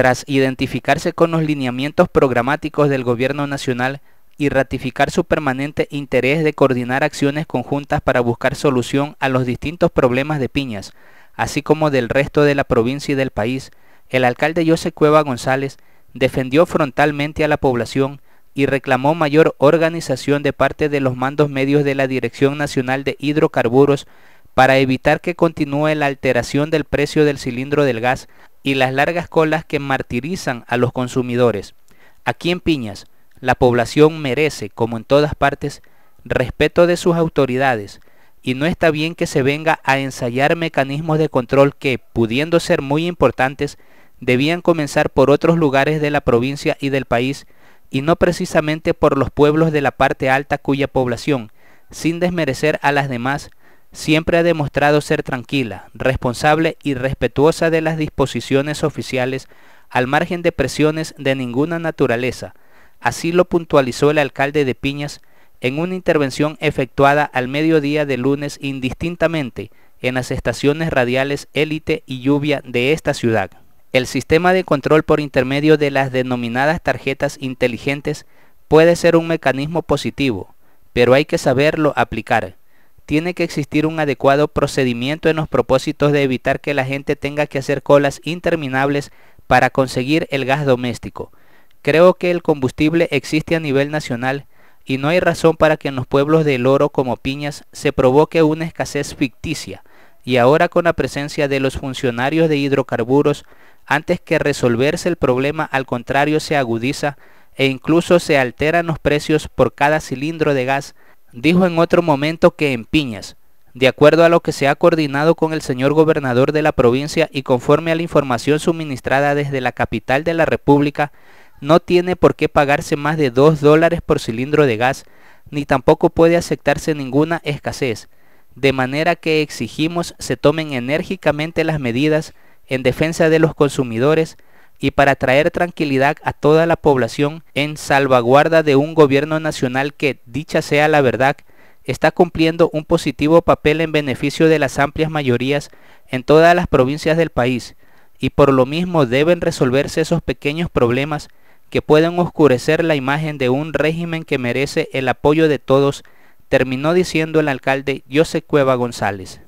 Tras identificarse con los lineamientos programáticos del Gobierno Nacional y ratificar su permanente interés de coordinar acciones conjuntas para buscar solución a los distintos problemas de Piñas, así como del resto de la provincia y del país, el alcalde José Cueva González defendió frontalmente a la población y reclamó mayor organización de parte de los mandos medios de la Dirección Nacional de Hidrocarburos para evitar que continúe la alteración del precio del cilindro del gas y las largas colas que martirizan a los consumidores. Aquí en Piñas, la población merece, como en todas partes, respeto de sus autoridades, y no está bien que se venga a ensayar mecanismos de control que, pudiendo ser muy importantes, debían comenzar por otros lugares de la provincia y del país, y no precisamente por los pueblos de la parte alta cuya población, sin desmerecer a las demás, siempre ha demostrado ser tranquila, responsable y respetuosa de las disposiciones oficiales al margen de presiones de ninguna naturaleza. Así lo puntualizó el alcalde de Piñas en una intervención efectuada al mediodía de lunes indistintamente en las estaciones radiales Élite y Lluvia de esta ciudad. El sistema de control por intermedio de las denominadas tarjetas inteligentes puede ser un mecanismo positivo, pero hay que saberlo aplicar tiene que existir un adecuado procedimiento en los propósitos de evitar que la gente tenga que hacer colas interminables para conseguir el gas doméstico. Creo que el combustible existe a nivel nacional y no hay razón para que en los pueblos del oro como Piñas se provoque una escasez ficticia, y ahora con la presencia de los funcionarios de hidrocarburos, antes que resolverse el problema al contrario se agudiza e incluso se alteran los precios por cada cilindro de gas dijo en otro momento que en Piñas, de acuerdo a lo que se ha coordinado con el señor gobernador de la provincia y conforme a la información suministrada desde la capital de la República, no tiene por qué pagarse más de 2 dólares por cilindro de gas, ni tampoco puede aceptarse ninguna escasez, de manera que exigimos se tomen enérgicamente las medidas en defensa de los consumidores, y para traer tranquilidad a toda la población en salvaguarda de un gobierno nacional que, dicha sea la verdad, está cumpliendo un positivo papel en beneficio de las amplias mayorías en todas las provincias del país, y por lo mismo deben resolverse esos pequeños problemas que pueden oscurecer la imagen de un régimen que merece el apoyo de todos, terminó diciendo el alcalde José Cueva González.